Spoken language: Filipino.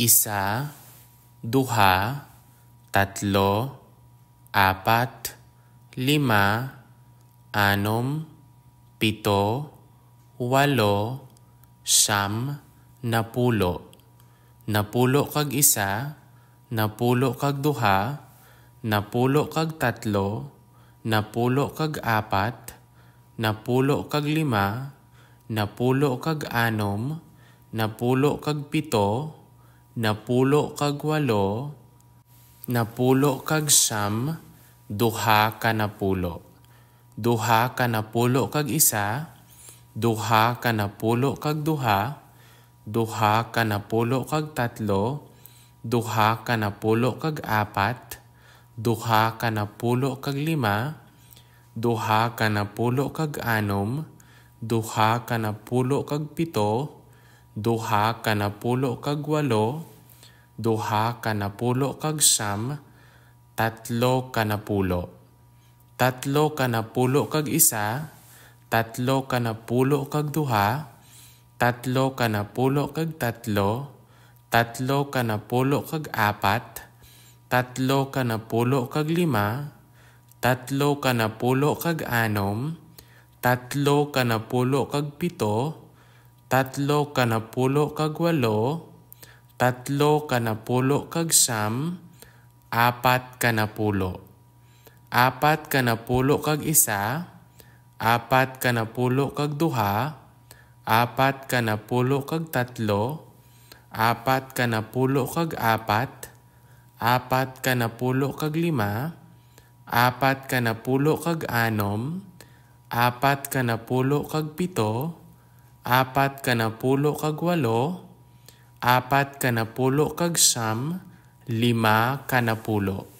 isa, duha, tatlo, apat, lima, anom, pito, walo, siyam, napulo. Napulo kag isa, napulo kag duha, napulo kag tatlo, napulo kag apat, napulo kag lima, napulo kag anom, napulo kag pito, napulo kag walo, napulo kag sam, duha ka napulo. Duha ka napulo kag isa, duha ka napulo kag duha, duha ka napulo kag tatlo, duha ka napulo kag apat, duha ka napulo kag lima, duha ka napulo kag anom, duha ka napulo kag pito, duha kanapulo kag walo, duha kanapulo kag sam, tatlo kanapulo. Tatlo kanapulo kag isa, tatlo kanapulo kag duha, tatlo kanapulo kag tatlo, tatlo kanapulo kag apat, tatlo kanapulo kag lima, tatlo kanapulo kag anom, tatlo kanapulo kag pito, tatlo kanapulo kag walo, tatlo kanapulo kag siyam, apat kanapulo. Apat kanapulo kag isa, apat kanapulo kag duha, apat kanapulo kag tatlo, apat kanapulo kag apat, apat kanapulo kag lima, apat kanapulo kag anom, apat kanapulo kag pito, apat kanapulo kag walo, apat kanapulo kag siyam, lima kanapulo.